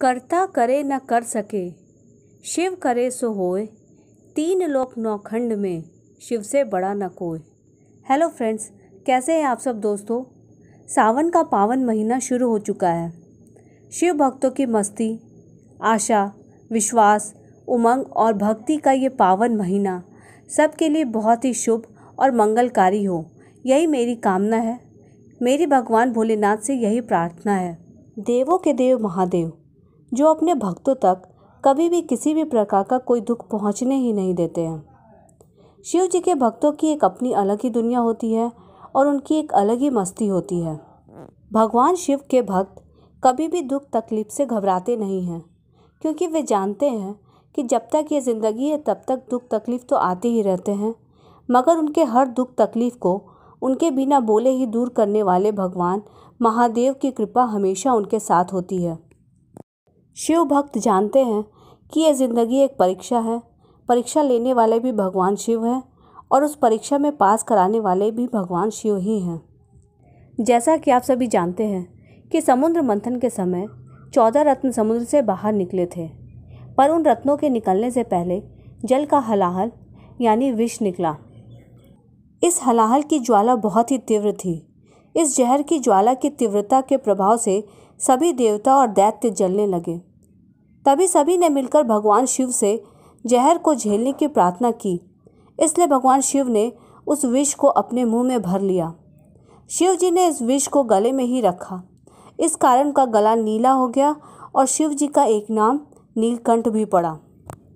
करता करे न कर सके शिव करे सो होए तीन लोक नौखंड में शिव से बड़ा न कोय हेलो फ्रेंड्स कैसे हैं आप सब दोस्तों सावन का पावन महीना शुरू हो चुका है शिव भक्तों की मस्ती आशा विश्वास उमंग और भक्ति का ये पावन महीना सबके लिए बहुत ही शुभ और मंगलकारी हो यही मेरी कामना है मेरी भगवान भोलेनाथ से यही प्रार्थना है देवों के देव महादेव जो अपने भक्तों तक कभी भी किसी भी प्रकार का कोई दुख पहुंचने ही नहीं देते हैं शिव जी के भक्तों की एक अपनी अलग ही दुनिया होती है और उनकी एक अलग ही मस्ती होती है भगवान शिव के भक्त कभी भी दुख तकलीफ से घबराते नहीं हैं क्योंकि वे जानते हैं कि जब तक ये ज़िंदगी है तब तक दुख तकलीफ़ तो आते ही रहते हैं मगर उनके हर दुख तकलीफ़ को उनके बिना बोले ही दूर करने वाले भगवान महादेव की कृपा हमेशा उनके साथ होती है शिव भक्त जानते हैं कि यह ज़िंदगी एक परीक्षा है परीक्षा लेने वाले भी भगवान शिव हैं और उस परीक्षा में पास कराने वाले भी भगवान शिव ही हैं जैसा कि आप सभी जानते हैं कि समुद्र मंथन के समय चौदह रत्न समुद्र से बाहर निकले थे पर उन रत्नों के निकलने से पहले जल का हलाहल यानी विष निकला इस हलाहल की ज्वाला बहुत ही तीव्र थी इस जहर की ज्वाला की तीव्रता के प्रभाव से सभी देवता और दैत्य जलने लगे तभी सभी ने मिलकर भगवान शिव से जहर को झेलने की प्रार्थना की इसलिए भगवान शिव ने उस विष को अपने मुंह में भर लिया शिव जी ने इस विष को गले में ही रखा इस कारण का गला नीला हो गया और शिव जी का एक नाम नीलकंठ भी पड़ा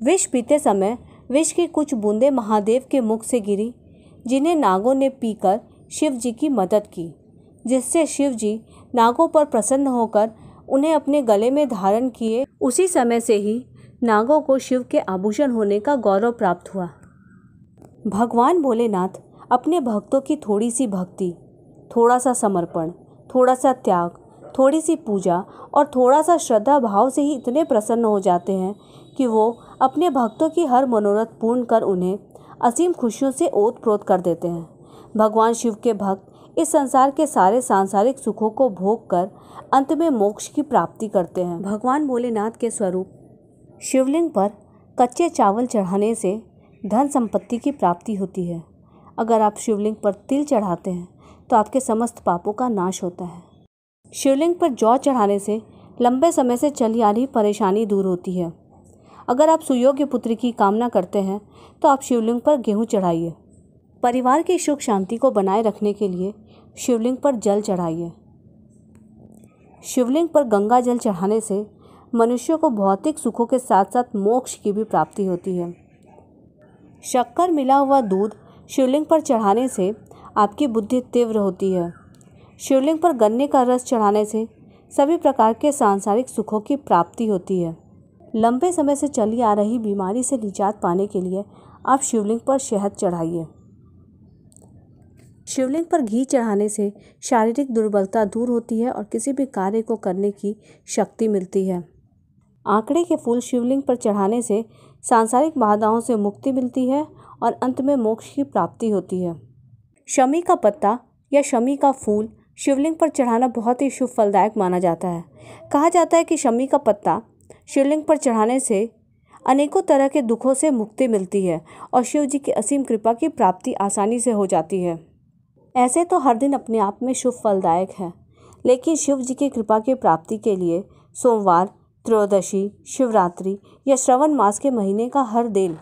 विष पीते समय विष की कुछ बूंदें महादेव के मुख से गिरी जिन्हें नागों ने पीकर शिव जी की मदद की जिससे शिव जी नागों पर प्रसन्न होकर उन्हें अपने गले में धारण किए उसी समय से ही नागों को शिव के आभूषण होने का गौरव प्राप्त हुआ भगवान भोलेनाथ अपने भक्तों की थोड़ी सी भक्ति थोड़ा सा समर्पण थोड़ा सा त्याग थोड़ी सी पूजा और थोड़ा सा श्रद्धा भाव से ही इतने प्रसन्न हो जाते हैं कि वो अपने भक्तों की हर मनोरथ पूर्ण कर उन्हें असीम खुशियों से ओत प्रोत कर देते हैं भगवान शिव के भक्त इस संसार के सारे सांसारिक सुखों को भोग कर अंत में मोक्ष की प्राप्ति करते हैं भगवान भोलेनाथ के स्वरूप शिवलिंग पर कच्चे चावल चढ़ाने से धन संपत्ति की प्राप्ति होती है अगर आप शिवलिंग पर तिल चढ़ाते हैं तो आपके समस्त पापों का नाश होता है शिवलिंग पर जौ चढ़ाने से लंबे समय से चली आ रही परेशानी दूर होती है अगर आप सुयोग्य पुत्र की कामना करते हैं तो आप शिवलिंग पर गेहूँ चढ़ाइए परिवार की सुख शांति को बनाए रखने के लिए शिवलिंग पर जल चढ़ाइए शिवलिंग पर गंगा जल चढ़ाने से मनुष्यों को भौतिक सुखों के साथ साथ मोक्ष की भी प्राप्ति होती है शक्कर मिला हुआ दूध शिवलिंग पर चढ़ाने से आपकी बुद्धि तीव्र होती है शिवलिंग पर गन्ने का रस चढ़ाने से सभी प्रकार के सांसारिक सुखों की प्राप्ति होती है लंबे समय से चली आ रही बीमारी से निजात पाने के लिए आप शिवलिंग पर शहद चढ़ाइए शिवलिंग पर घी चढ़ाने से शारीरिक दुर्बलता दूर होती है और किसी भी कार्य को करने की शक्ति मिलती है आंकड़े के फूल शिवलिंग पर चढ़ाने से सांसारिक बाधाओं से मुक्ति मिलती है और अंत में मोक्ष की प्राप्ति होती है शमी का पत्ता या शमी का फूल शिवलिंग पर चढ़ाना बहुत ही शुभ फलदायक माना जाता है कहा जाता है कि शमी का पत्ता शिवलिंग पर चढ़ाने से अनेकों तरह के दुखों से मुक्ति मिलती है और शिव जी की असीम कृपा की प्राप्ति आसानी से हो जाती है ऐसे तो हर दिन अपने आप में शुभ फलदायक है लेकिन शिव जी की कृपा की प्राप्ति के लिए सोमवार त्रयोदशी शिवरात्रि या श्रवण मास के महीने का हर दिन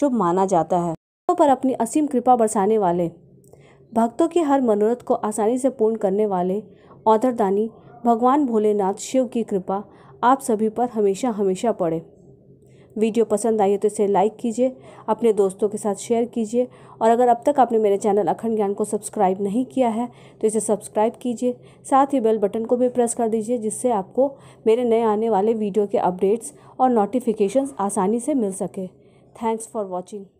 शुभ माना जाता है तो पर अपनी असीम कृपा बरसाने वाले भक्तों की हर मनोरथ को आसानी से पूर्ण करने वाले औदरदानी भगवान भोलेनाथ शिव की कृपा आप सभी पर हमेशा हमेशा पड़े वीडियो पसंद आई है तो इसे लाइक कीजिए अपने दोस्तों के साथ शेयर कीजिए और अगर अब तक आपने मेरे चैनल अखंड ज्ञान को सब्सक्राइब नहीं किया है तो इसे सब्सक्राइब कीजिए साथ ही बेल बटन को भी प्रेस कर दीजिए जिससे आपको मेरे नए आने वाले वीडियो के अपडेट्स और नोटिफिकेशन आसानी से मिल सके थैंक्स फॉर वॉचिंग